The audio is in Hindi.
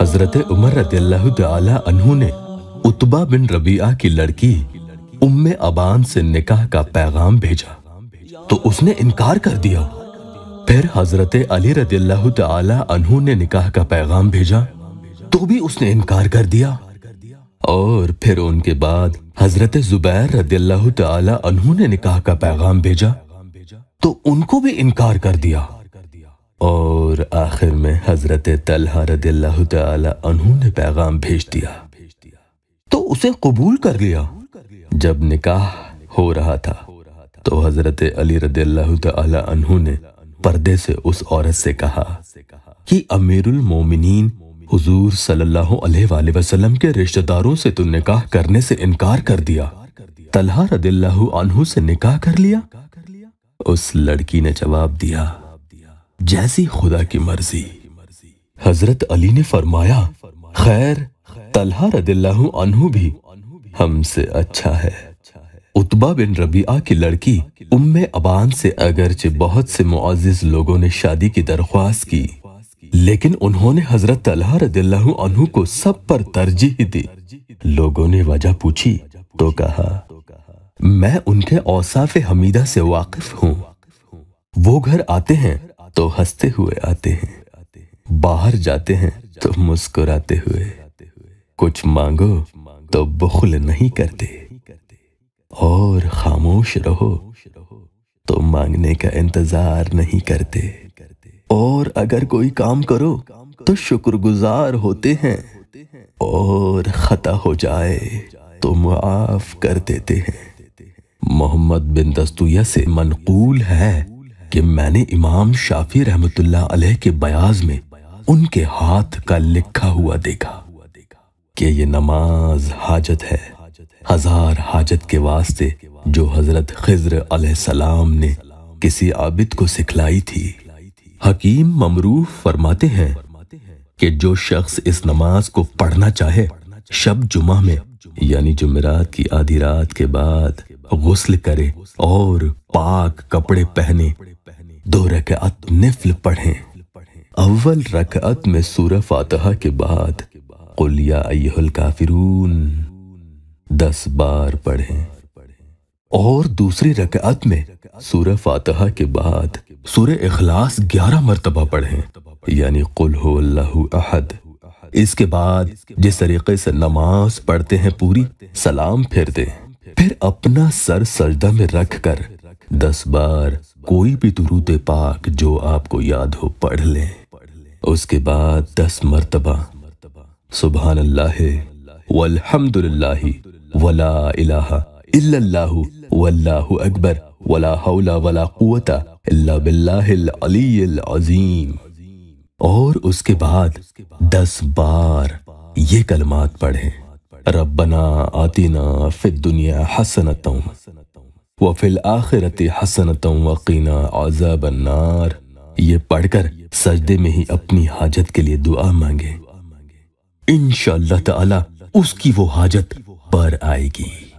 हजरत उमर रतु ने उतबा बिन रबिया की लड़की उम्मे अबान से निकाह का पैगाम भेजा तो उसने इनकार कर दिया फिर हजरत अली रतु ने निकाह का पैगाम भेजा तो भी उसने इनकार कर दिया और फिर उनके बाद हजरत जुबैर रतु ने निकाह का पैगाम भेजा तो उनको भी इनकार कर दिया और आखिर में हजरत तलहा रदील्लाहु ने पैगाम भेज दिया भेज दिया तो उसे कबूल कर लिया जब निकाह हो रहा था तो हजरत अली रदील्लाहु ने पर्दे से उस औरत से कहा कि अमीरुल मोमिनीन हुजूर सल्लल्लाहु अलैहि वसल्लम के रिश्तेदारों से तो निकाह करने से इनकार कर दिया तलहा रदील्लाहु से निकाह कर लिया उस लड़की ने जवाब दिया जैसी खुदा की मर्जी हजरत अली ने फरमाया खैर तलहा रदिल्लाहु भी हमसे अच्छा है उतबा बिन रबिया की लड़की उम्मे अबान से अगरचे बहुत से मुआजिज लोगों ने शादी की दरख्वास्त की लेकिन उन्होंने हजरत तलहा रदिल्लाहु को सब पर तरजीह दी लोगों ने वजह पूछी तो कहा मैं उनके औसाफ हमीदा से वाकिफ हूँ वो घर आते हैं तो हंसते हुए आते हैं बाहर जाते हैं तो मुस्कुराते हुए कुछ मांगो तो बखुल नहीं करते और खामोश रहो तो मांगने का इंतजार नहीं करते और अगर कोई काम करो तो शुक्रगुजार होते हैं और खता हो जाए तो मुआफ कर देते हैं मोहम्मद बिन दस्तुया से मनकूल है कि मैंने इमाम शाफी रहमतुल्ला अलैह के बयाज में उनके हाथ का लिखा हुआ देखा कि ये नमाज हाजत है हजार हाजत के वास्ते जो हजरत खजर अलैहिस्सलाम ने किसी आबिद को सिखलाई थी हकीम ममरूफ फरमाते हैं कि जो शख्स इस नमाज को पढ़ना चाहे शब जुमा में यानी जुमेरात की आधी रात के बाद गुस्ल करे और पाक कपड़े पहने दो रकअत नफल पढ़ें अव्वल रकअत में सूरह फातहा के बाद काफिरून दस बार पढ़ें और दूसरी रकअत में सूरह फातहा के बाद सूरह इखलास ग्यारह मरतबा पढ़ें यानी कुल हो अहद इसके बाद जिस तरीके से नमाज पढ़ते हैं पूरी सलाम फेरते फिर अपना सर सजदा में रख कर दस बार कोई भी दुरूद पाक जो आपको याद हो पढ़ लें उसके बाद दस मरतबा सुबहान अल्लाह वल्हम्दुलिल्लाह वला इलाहा अकबर वला हौला वला इल्ला अलील अजीम और उसके बाद दस बार ये कलमात पढ़ें रब्बना आतिना फिद दुनिया हसनतम वफिल आखिरत हसनत वकीना आजाब नार ये पढ़कर सजदे में ही अपनी हाजत के लिए दुआ मांगे इनशा ताला उसकी वो हाजत पर आएगी